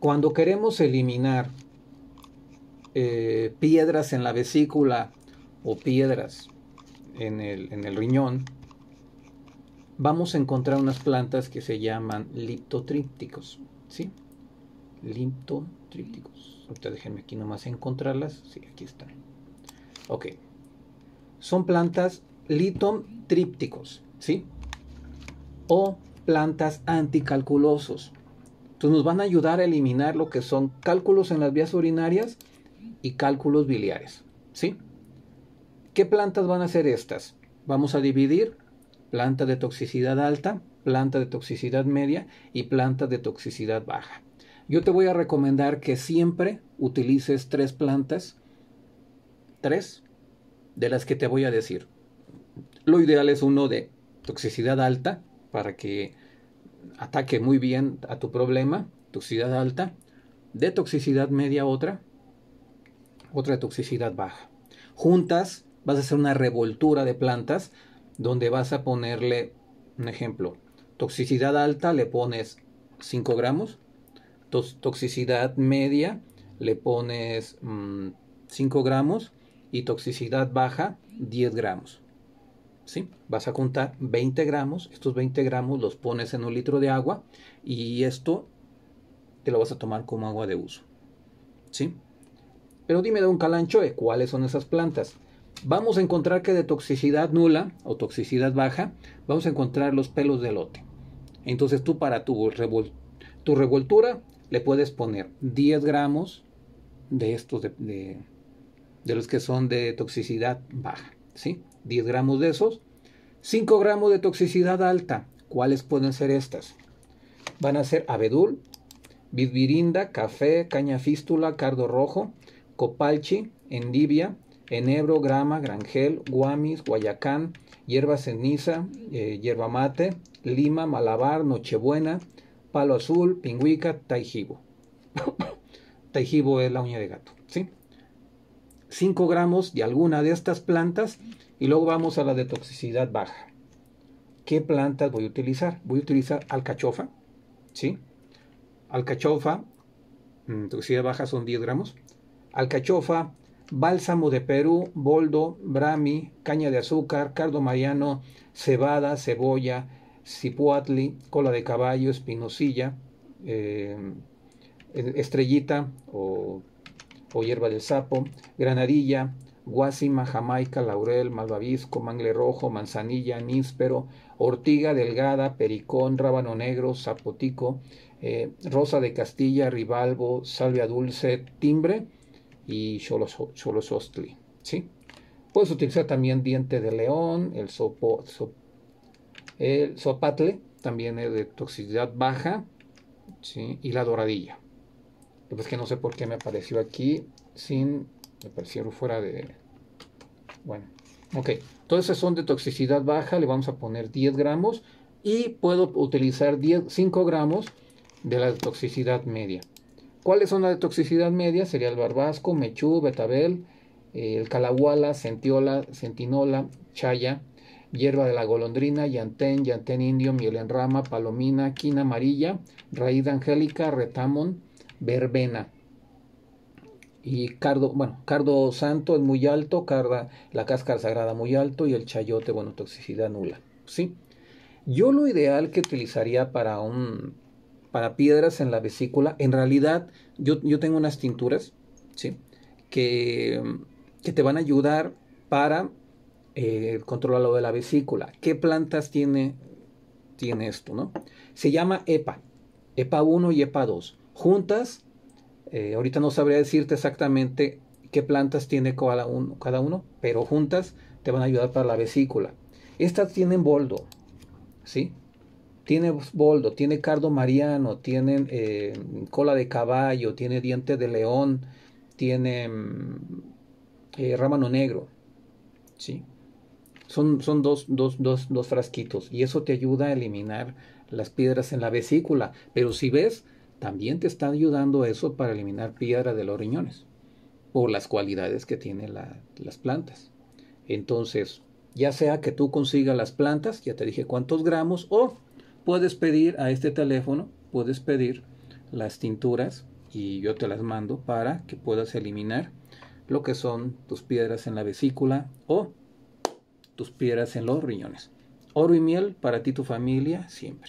cuando queremos eliminar eh, piedras en la vesícula o piedras en el, riñón, vamos a encontrar unas plantas que se llaman liptotrípticos. ¿sí? Liptotrípticos. Ahorita déjenme aquí nomás encontrarlas. Sí, aquí están. Ok. Son plantas litotrípticos, ¿sí? O plantas anticalculosos. Entonces nos van a ayudar a eliminar lo que son cálculos en las vías urinarias y cálculos biliares. ¿Sí? ¿Qué plantas van a ser estas? Vamos a dividir planta de toxicidad alta, planta de toxicidad media y planta de toxicidad baja. Yo te voy a recomendar que siempre utilices tres plantas, tres de las que te voy a decir. Lo ideal es uno de toxicidad alta para que ataque muy bien a tu problema, toxicidad alta, de toxicidad media otra, otra toxicidad baja. Juntas vas a hacer una revoltura de plantas donde vas a ponerle, un ejemplo, toxicidad alta le pones 5 gramos, toxicidad media le pones 5 mm, gramos y toxicidad baja 10 gramos. Vas a contar 20 gramos, estos 20 gramos los pones en un litro de agua y esto te lo vas a tomar como agua de uso, ¿sí? Pero dime, de un Calancho, eh, ¿cuáles son esas plantas? Vamos a encontrar que de toxicidad nula o toxicidad baja, vamos a encontrar los pelos de lote. Entonces tú para tu, tu revoltura le puedes poner 10 gramos de estos de, de los que son de toxicidad baja. ¿sí? 10 gramos de esos. 5 gramos de toxicidad alta. ¿Cuáles pueden ser estas? Van a ser abedul, vidvirinda, café, caña fístula, cardo rojo, copalchi, endivia, enebro, grama, granjel, guamis, guayacán, hierba ceniza, eh, hierba mate, lima, malabar, nochebuena, palo azul, pingüica, taijibo. taijibo es la uña de gato, ¿sí? 5 gramos de alguna de estas plantas y luego vamos a la de toxicidad baja. ¿Qué plantas voy a utilizar? Voy a utilizar alcachofa, ¿sí? Alcachofa, mm, toxicidad baja son 10 gramos. Alcachofa, bálsamo de Perú, boldo, brami, caña de azúcar, cardo mariano, cebada, cebolla, cipuatli, cola de caballo, espinosilla, eh, estrellita o o hierba del sapo, granadilla, guasima, jamaica, laurel, malvavisco, mangle rojo, manzanilla, níspero, ortiga delgada, pericón, rábano negro, zapotico, eh, rosa de castilla, ribalbo, salvia dulce, timbre y cholos, cholosostli. ¿sí? Puedes utilizar también diente de león, el, sopo, el sopatle, también es de toxicidad baja, y la doradilla. Es pues que no sé por qué me apareció aquí sin... Me aparecieron fuera de... Bueno, ok. Entonces son de toxicidad baja, le vamos a poner 10 gramos y puedo utilizar 5 gramos de la toxicidad media. ¿Cuáles son las de toxicidad media? Sería el barbasco, mechú, betabel, eh, el calahuala, centiola, centinola, chaya, hierba de la golondrina, yantén, yantén indio, miel en rama, palomina, quina amarilla, raíz de angélica, retamón, verbena. Y cardo, bueno, cardo santo es muy alto, carda, la cáscara sagrada muy alto y el chayote, bueno, toxicidad nula. ¿sí? Yo lo ideal que utilizaría para un para piedras en la vesícula, en realidad yo, tengo unas tinturas, ¿sí? Que, que te van a ayudar para eh, controlar lo de la vesícula. ¿Qué plantas tiene, tiene esto, no? Se llama EPA, EPA 1 y EPA 2 juntas. Eh, ahorita no sabría decirte exactamente qué plantas tiene cada uno, cada uno, pero juntas te van a ayudar para la vesícula. Estas tienen boldo, ¿sí? Tiene boldo, tiene cardo mariano, tienen eh, cola de caballo, tiene diente de león, tiene mm, eh, rámano negro, ¿sí? Son, son dos, dos, dos, dos frasquitos y eso te ayuda a eliminar las piedras en la vesícula. Pero si ves, también te está ayudando eso para eliminar piedra de los riñones, por las cualidades que tienen las plantas. Entonces, ya sea que tú consigas las plantas, ya te dije cuántos gramos, o puedes pedir a este teléfono, puedes pedir las tinturas y yo te las mando para que puedas eliminar lo que son tus piedras en la vesícula o tus piedras en los riñones. Oro y miel para ti y tu familia siempre.